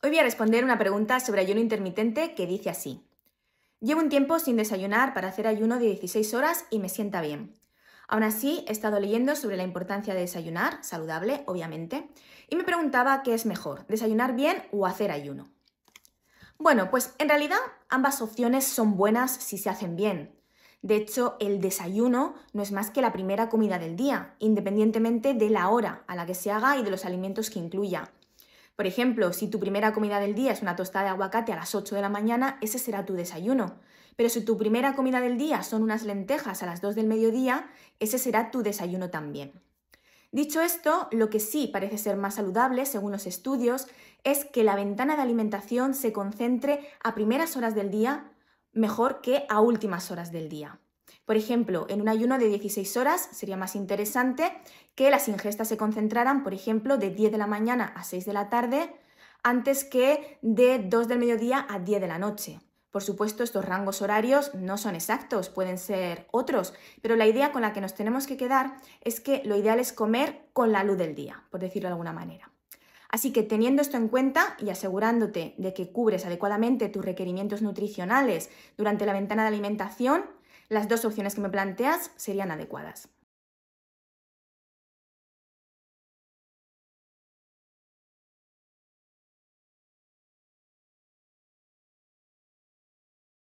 Hoy voy a responder una pregunta sobre ayuno intermitente que dice así. Llevo un tiempo sin desayunar para hacer ayuno de 16 horas y me sienta bien. Aún así, he estado leyendo sobre la importancia de desayunar, saludable, obviamente, y me preguntaba qué es mejor, desayunar bien o hacer ayuno. Bueno, pues en realidad ambas opciones son buenas si se hacen bien. De hecho, el desayuno no es más que la primera comida del día, independientemente de la hora a la que se haga y de los alimentos que incluya. Por ejemplo, si tu primera comida del día es una tostada de aguacate a las 8 de la mañana, ese será tu desayuno. Pero si tu primera comida del día son unas lentejas a las 2 del mediodía, ese será tu desayuno también. Dicho esto, lo que sí parece ser más saludable, según los estudios, es que la ventana de alimentación se concentre a primeras horas del día mejor que a últimas horas del día. Por ejemplo, en un ayuno de 16 horas sería más interesante que las ingestas se concentraran, por ejemplo, de 10 de la mañana a 6 de la tarde, antes que de 2 del mediodía a 10 de la noche. Por supuesto, estos rangos horarios no son exactos, pueden ser otros, pero la idea con la que nos tenemos que quedar es que lo ideal es comer con la luz del día, por decirlo de alguna manera. Así que teniendo esto en cuenta y asegurándote de que cubres adecuadamente tus requerimientos nutricionales durante la ventana de alimentación, las dos opciones que me planteas serían adecuadas.